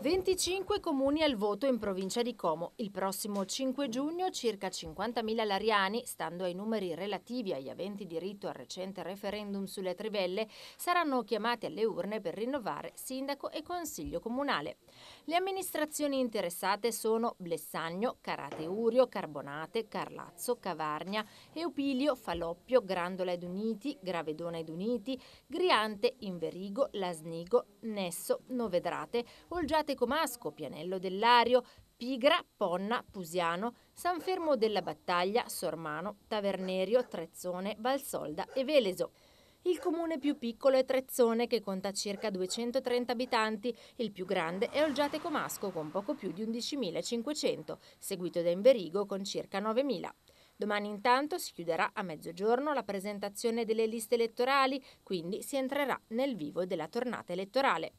25 comuni al voto in provincia di Como. Il prossimo 5 giugno circa 50.000 lariani, stando ai numeri relativi agli aventi diritto al recente referendum sulle trivelle, saranno chiamati alle urne per rinnovare sindaco e consiglio comunale. Le amministrazioni interessate sono Blessagno, Carateurio, Carbonate, Carlazzo, Cavarnia, Eupilio, Faloppio, Grandola ed Uniti, Gravedona ed Uniti, Griante, Inverigo, Lasnigo, Nesso, Novedrate, Olgiate Comasco, Pianello dell'Ario, Pigra, Ponna, Pusiano, San Fermo della Battaglia, Sormano, Tavernerio, Trezzone, Valsolda e Veleso. Il comune più piccolo è Trezzone che conta circa 230 abitanti, il più grande è Olgiate Comasco con poco più di 11.500, seguito da Inverigo con circa 9.000. Domani intanto si chiuderà a mezzogiorno la presentazione delle liste elettorali, quindi si entrerà nel vivo della tornata elettorale.